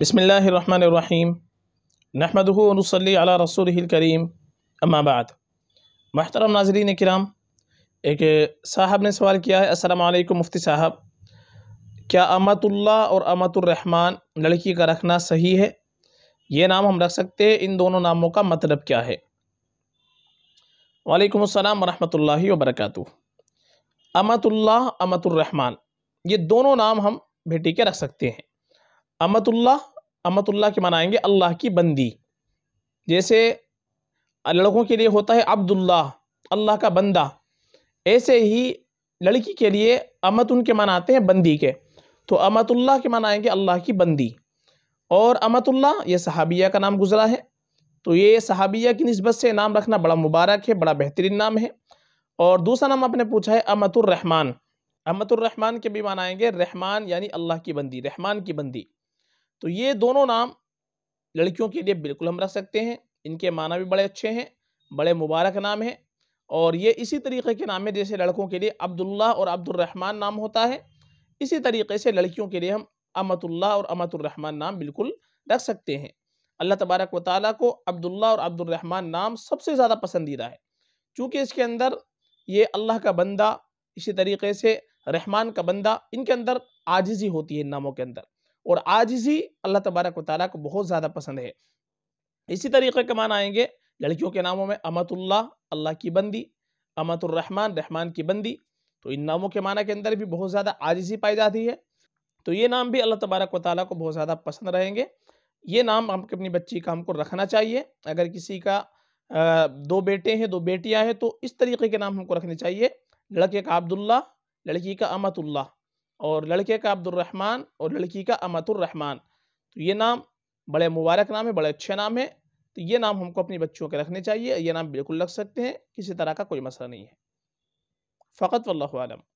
بسم اللہ الرحمن الرحیم و نصلی علی رسول الكریم اما بعد محترم ناظرین کرام ایک صاحب نے سوال کیا ہے السلام علیکم مفتی صاحب کیا امت اللہ اور امت الرحمن لڑکی کا رکھنا صحیح ہے یہ نام ہم رکھ سکتے ہیں ان دونوں ناموں کا مطلب کیا ہے وعلیکم السلام ورحمۃ اللہ وبرکاتہ امت اللہ امت الرحمن یہ دونوں نام ہم بیٹی کے رکھ سکتے ہیں امت اللہ امت اللہ کے منائیں گے اللہ کی بندی جیسے لڑکوں کے لیے ہوتا ہے عبد اللہ اللہ کا بندہ ایسے ہی لڑکی کے لیے امت ان کے مناتے ہیں بندی کے تو امت اللہ کے منائیں گے اللہ کی بندی اور امت اللہ یہ صحابیہ کا نام گزرا ہے تو یہ صحابیہ کی نسبت سے نام رکھنا بڑا مبارک ہے بڑا بہترین نام ہے اور دوسرا نام آپ نے پوچھا ہے امت الرحمن امت الرحمن کے بھی منائیں گے رحمان یعنی اللہ کی بندی رحمان کی بندی تو یہ دونوں نام لڑکیوں کے لیے بالکل ہم رکھ سکتے ہیں ان کے معنی بھی بڑے اچھے ہیں بڑے مبارک نام ہیں اور یہ اسی طریقے کے نام ہے جیسے لڑکوں کے لیے عبداللہ اور عبد الرحمن نام ہوتا ہے اسی طریقے سے لڑکیوں کے لیے ہم امت اللہ اور امت الرحمن نام بالکل رکھ سکتے ہیں اللہ تبارک و تعالیٰ کو عبداللہ اور عبد الرحمن نام سب سے زیادہ پسندیدہ ہے چونکہ اس کے اندر یہ اللہ کا بندہ اسی طریقے سے رحمان کا بندہ ان کے اندر عاجزی ہوتی ہے ان ناموں کے اندر اور آجزی اللہ تبارک و تعالیٰ کو بہت زیادہ پسند ہے اسی طریقے کے معنی آئیں گے لڑکیوں کے ناموں میں امت اللہ اللہ کی بندی امت الرحمن رحمان کی بندی تو ان ناموں کے معنی کے اندر بھی بہت زیادہ عاجزی پائی جاتی ہے تو یہ نام بھی اللہ تبارک و تعالیٰ کو بہت زیادہ پسند رہیں گے یہ نام ہم اپنی بچی کا ہم کو رکھنا چاہیے اگر کسی کا دو بیٹے ہیں دو بیٹیاں ہیں تو اس طریقے کے نام ہم کو رکھنے چاہیے لڑکے کا عبداللہ لڑکی کا امت اللہ اور لڑکے کا عبد الرحمن اور لڑکی کا امت الرحمن تو یہ نام بڑے مبارک نام ہے بڑے اچھے نام ہے تو یہ نام ہم کو اپنی بچوں کے رکھنے چاہیے یہ نام بالکل رکھ سکتے ہیں کسی طرح کا کوئی مسئلہ نہیں ہے فقط واللہ عالم